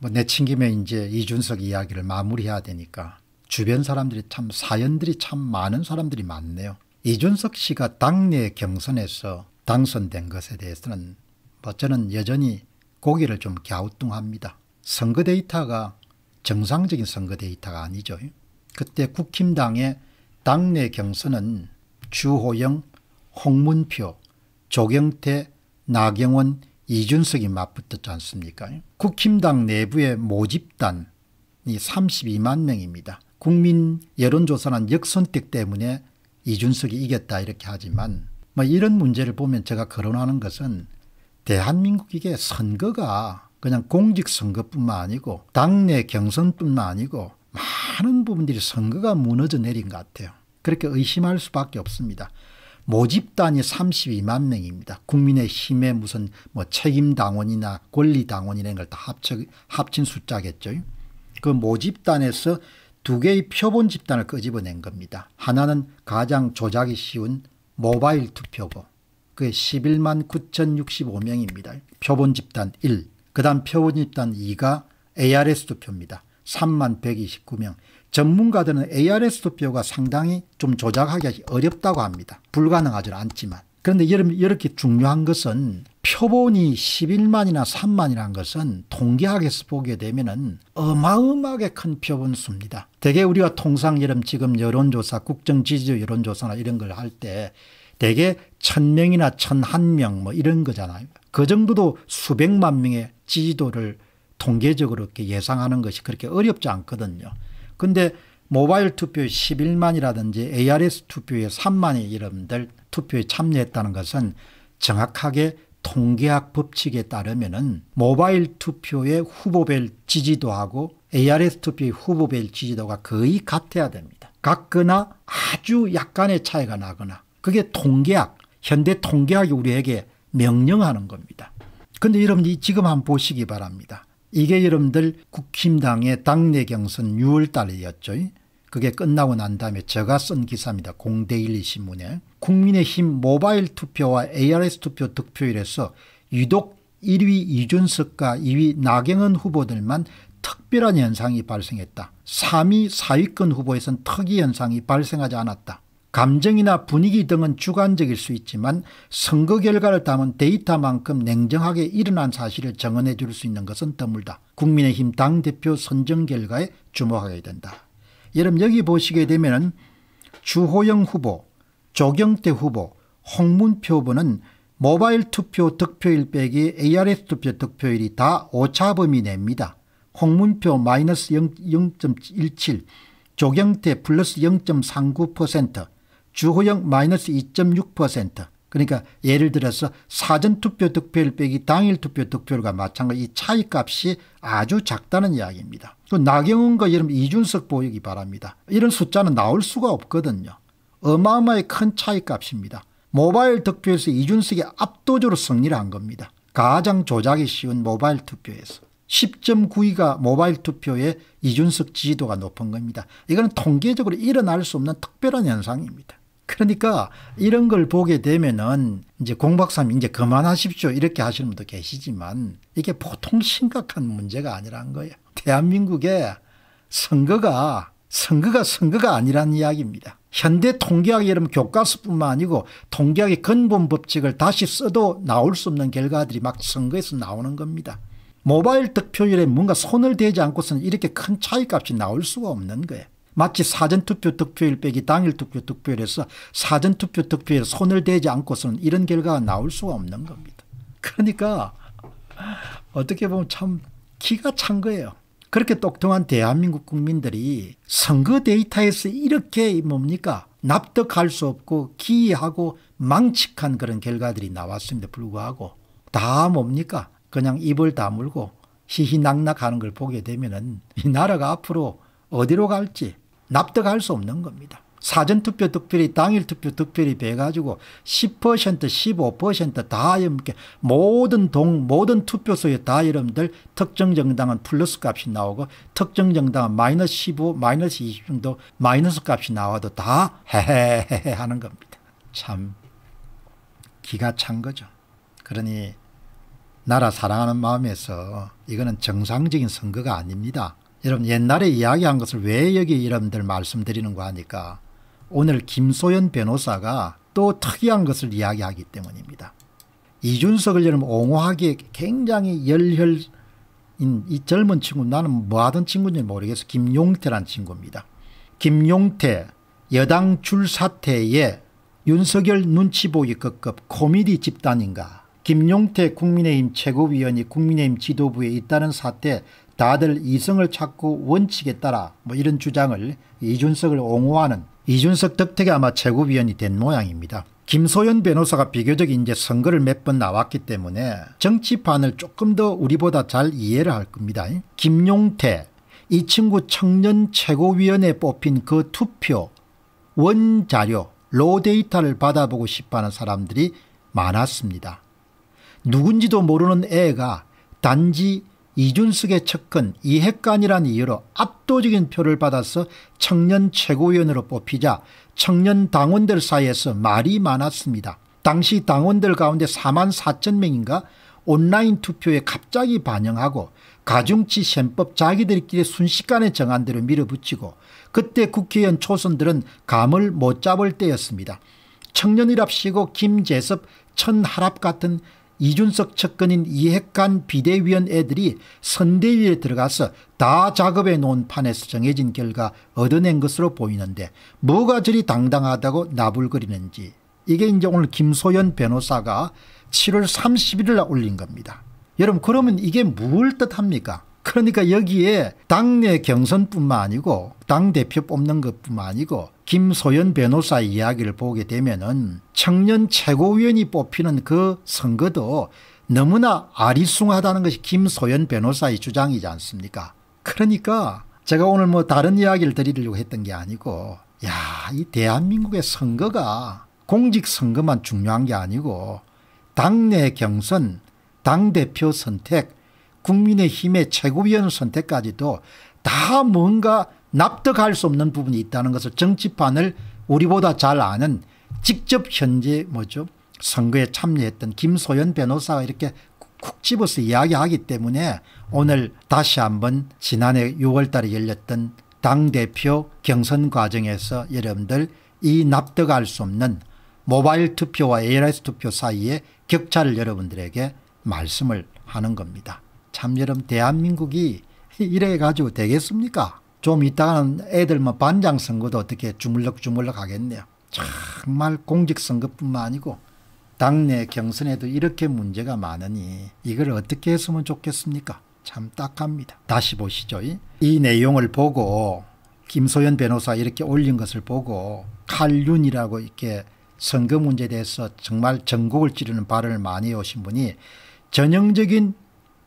뭐 내친김에 이제 이준석 이야기를 마무리해야 되니까 주변 사람들이 참 사연들이 참 많은 사람들이 많네요. 이준석 씨가 당내 경선에서 당선된 것에 대해서는 뭐 저는 여전히 고개를 좀 갸우뚱합니다. 선거 데이터가 정상적인 선거 데이터가 아니죠. 그때 국힘당의 당내 경선은 주호영, 홍문표, 조경태, 나경원, 이준석이 맞붙었지 않습니까? 국힘당 내부의 모집단이 32만 명입니다. 국민 여론조사는 역선택 때문에 이준석이 이겼다 이렇게 하지만 뭐 이런 문제를 보면 제가 거론하는 것은 대한민국 이게 선거가 그냥 공직선거뿐만 아니고 당내 경선뿐만 아니고 많은 부분들이 선거가 무너져 내린 것 같아요. 그렇게 의심할 수밖에 없습니다. 모집단이 32만 명입니다. 국민의힘의 무슨 뭐 책임당원이나 권리당원이라는 걸 다합친 숫자겠죠. 그 모집단에서 두 개의 표본 집단을 끄집어낸 겁니다. 하나는 가장 조작이 쉬운 모바일 투표고 그게 11만 9,065명입니다. 표본 집단 1, 그 다음 표본 집단 2가 ARS 투표입니다. 3만 129명. 전문가들은 ARS 투표가 상당히 좀 조작하기 어렵다고 합니다. 불가능하지 않지만. 그런데 이렇게 중요한 것은 표본이 11만이나 3만이라는 것은 통계학에서 보게 되면 어마어마하게 큰 표본 수입니다. 대개 우리가 통상 여름 지금 여론조사 국정지지 여론조사나 이런 걸 할 때 대개 1000명이나 1001명 뭐 이런 거잖아요. 그 정도도 수백만 명의 지지도를 통계적으로 이렇게 예상하는 것이 그렇게 어렵지 않거든요. 근데 모바일 투표 11만이라든지 ARS 투표에 3만이 여러분들 투표에 참여했다는 것은 정확하게 통계학 법칙에 따르면 은 모바일 투표의 후보별 지지도하고 ARS 투표의 후보별 지지도가 거의 같아야 됩니다. 같거나 아주 약간의 차이가 나거나 그게 통계학 현대 통계학이 우리에게 명령하는 겁니다. 근데 여러분이 지금 한번 보시기 바랍니다. 이게 여러분들 국힘당의 당내 경선 6월달이었죠. 그게 끝나고 난 다음에 제가 쓴 기사입니다. 공대일리 신문에. 국민의힘 모바일 투표와 ARS 투표 득표율에서 유독 1위 이준석과 2위 나경원 후보들만 특별한 현상이 발생했다. 3위 사위권 후보에선 특이 현상이 발생하지 않았다. 감정이나 분위기 등은 주관적일 수 있지만 선거 결과를 담은 데이터만큼 냉정하게 일어난 사실을 정언해 줄 수 있는 것은 드물다. 국민의힘 당대표 선정 결과에 주목하게 된다. 여러분 여기 보시게 되면 주호영 후보, 조경태 후보, 홍문표 후보는 모바일 투표 득표일 빼기 ARS 투표 득표율이 다 오차범위 냅니다. 홍문표 마이너스 0.17, 조경태 플러스 0.39%, 주호영 마이너스 2.6% 그러니까 예를 들어서 사전투표 득표율 빼기 당일 투표 득표율과 마찬가지 이 차이값이 아주 작다는 이야기입니다. 또 그 나경원과 여러분 이준석 보이기 바랍니다. 이런 숫자는 나올 수가 없거든요. 어마어마히 큰 차이값입니다. 모바일 득표에서 이준석이 압도적으로 승리를 한 겁니다. 가장 조작이 쉬운 모바일 투표에서. 10.92가 모바일 투표에 이준석 지지도가 높은 겁니다. 이거는 통계적으로 일어날 수 없는 특별한 현상입니다. 그러니까 이런 걸 보게 되면은 이제 공박사님 이제 그만하십시오 이렇게 하시는 분도 계시지만 이게 보통 심각한 문제가 아니라는 거예요. 대한민국의 선거가 선거가 선거가 아니라는 이야기입니다. 현대 통계학이 여러분 교과서뿐만 아니고 통계학의 근본 법칙을 다시 써도 나올 수 없는 결과들이 막 선거에서 나오는 겁니다. 모바일 득표율에 뭔가 손을 대지 않고서는 이렇게 큰 차이값이 나올 수가 없는 거예요. 마치 사전투표 득표율 빼기 당일투표 득표율에서 사전투표 득표율에 손을 대지 않고서는 이런 결과가 나올 수가 없는 겁니다. 그러니까 어떻게 보면 참 기가 찬 거예요. 그렇게 똑똑한 대한민국 국민들이 선거 데이터에서 이렇게 뭡니까 납득할 수 없고 기이하고 망측한 그런 결과들이 나왔음에도 불구하고 다 뭡니까 그냥 입을 다물고 희희낙낙하는 걸 보게 되면 은이 나라가 앞으로 어디로 갈지 납득할 수 없는 겁니다. 사전투표 득표율 당일투표 득표율이 가지고10% 15%다 이렇게 모든 동 모든 투표소에 다 여러분들 특정 정당은 플러스 값이 나오고 특정 정당은 마이너스 15 마이너스 20 정도 마이너스 값이 나와도 다 헤헤헤헤 하는 겁니다. 참 기가 찬 거죠. 그러니 나라 사랑하는 마음에서 이거는 정상적인 선거가 아닙니다. 여러분 옛날에 이야기한 것을 왜 여기 여러분들 말씀드리는 거 하니까 오늘 김소연 변호사가 또 특이한 것을 이야기하기 때문입니다. 이준석을 여러분 옹호하기에 굉장히 열혈인 이 젊은 친구 나는 뭐 하던 친구인지 모르겠어 김용태란 친구입니다. 김용태 여당 줄사태에 윤석열 눈치 보기 급급 코미디 집단인가 김용태 국민의힘 최고위원이 국민의힘 지도부에 있다는 사태 다들 이성을 찾고 원칙에 따라 뭐 이런 주장을 이준석을 옹호하는 이준석 덕택이 아마 최고위원이 된 모양입니다. 김소연 변호사가 비교적 이제 선거를 몇 번 나왔기 때문에 정치판을 조금 더 우리보다 잘 이해를 할 겁니다. 김용태 이 친구 청년 최고위원회 뽑힌 그 투표 원자료 로데이터를 받아보고 싶어하는 사람들이 많았습니다. 누군지도 모르는 애가 단지 이준숙의 측근 이핵관이란 이유로 압도적인 표를 받아서 청년 최고위원으로 뽑히자 청년 당원들 사이에서 말이 많았습니다. 당시 당원들 가운데 4만 4천 명인가 온라인 투표에 갑자기 반영하고 가중치 셈법 자기들끼리 순식간에 정한 대로 밀어붙이고 그때 국회의원 초선들은 감을 못 잡을 때였습니다. 청년이랍시고 김재섭, 천하랍 같은 이준석 측근인 이핵관 비대위원 애들이 선대위에 들어가서 다 작업해 놓은 판에서 정해진 결과 얻어낸 것으로 보이는데 뭐가 저리 당당하다고 나불거리는지 이게 이제 오늘 김소연 변호사가 7월 30일 날 올린 겁니다. 여러분 그러면 이게 뭘 뜻합니까? 그러니까 여기에 당내 경선뿐만 아니고 당대표 뽑는 것뿐만 아니고 김소연 변호사 이야기를 보게 되면은 청년 최고위원이 뽑히는 그 선거도 너무나 아리숭하다는 것이 김소연 변호사의 주장이지 않습니까? 그러니까 제가 오늘 뭐 다른 이야기를 드리려고 했던 게 아니고 야, 이 대한민국의 선거가 공직 선거만 중요한 게 아니고 당내 경선, 당대표 선택, 국민의힘의 최고위원 선택까지도 다 뭔가 납득할 수 없는 부분이 있다는 것을 정치판을 우리보다 잘 아는 직접 현재 뭐죠 선거에 참여했던 김소연 변호사가 이렇게 쿡 집어서 이야기하기 때문에 오늘 다시 한번 지난해 6월달에 열렸던 당대표 경선 과정에서 여러분들 이 납득할 수 없는 모바일 투표와 ARS 투표 사이의 격차를 여러분들에게 말씀을 하는 겁니다. 참 여러분 대한민국이 이래 가지고 되겠습니까? 좀 이따가는 애들 뭐 반장 선거도 어떻게 주물럭주물럭 하겠네요. 정말 공직선거뿐만 아니고 당내 경선에도 이렇게 문제가 많으니 이걸 어떻게 했으면 좋겠습니까? 참 딱합니다. 다시 보시죠. 이 내용을 보고 김소연 변호사 이렇게 올린 것을 보고 칼륜이라고 이렇게 선거 문제에 대해서 정말 전국을 찌르는 발언을 많이 오신 분이 전형적인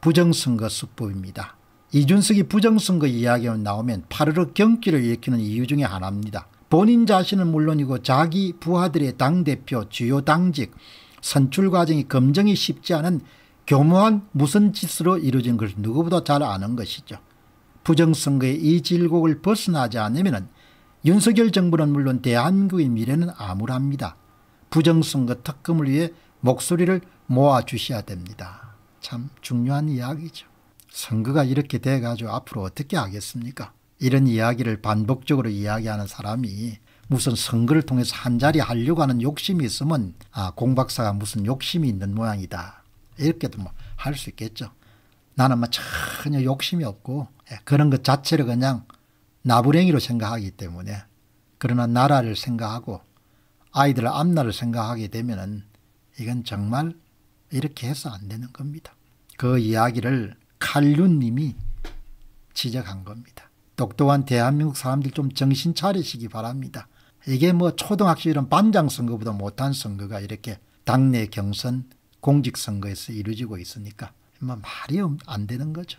부정선거 수법입니다. 이준석이 부정선거 이야기가 나오면 파르르 경기를 일으키는 이유 중에 하나입니다. 본인 자신은 물론이고 자기 부하들의 당대표 주요 당직 선출 과정이 검증이 쉽지 않은 교묘한 무슨 짓으로 이루어진 것을 누구보다 잘 아는 것이죠. 부정선거의 이 질곡을 벗어나지 않으면 윤석열 정부는 물론 대한국의 미래는 암울합니다. 부정선거 특검을 위해 목소리를 모아 주셔야 됩니다. 참 중요한 이야기죠. 선거가 이렇게 돼가지고 앞으로 어떻게 하겠습니까? 이런 이야기를 반복적으로 이야기하는 사람이 무슨 선거를 통해서 한자리 하려고 하는 욕심이 있으면 아 공박사가 무슨 욕심이 있는 모양이다. 이렇게도 뭐 할 수 있겠죠. 나는 뭐 전혀 욕심이 없고 예, 그런 것 자체를 그냥 나부랭이로 생각하기 때문에 그러나 나라를 생각하고 아이들 앞날을 생각하게 되면은 이건 정말 이렇게 해서 안 되는 겁니다. 그 이야기를 칼륜님이 지적한 겁니다. 똑똑한 대한민국 사람들 좀 정신 차리시기 바랍니다. 이게 뭐 초등학교 이런 반장 선거보다 못한 선거가 이렇게 당내 경선 공직선거에서 이루어지고 있으니까 뭐 말이 안 되는 거죠.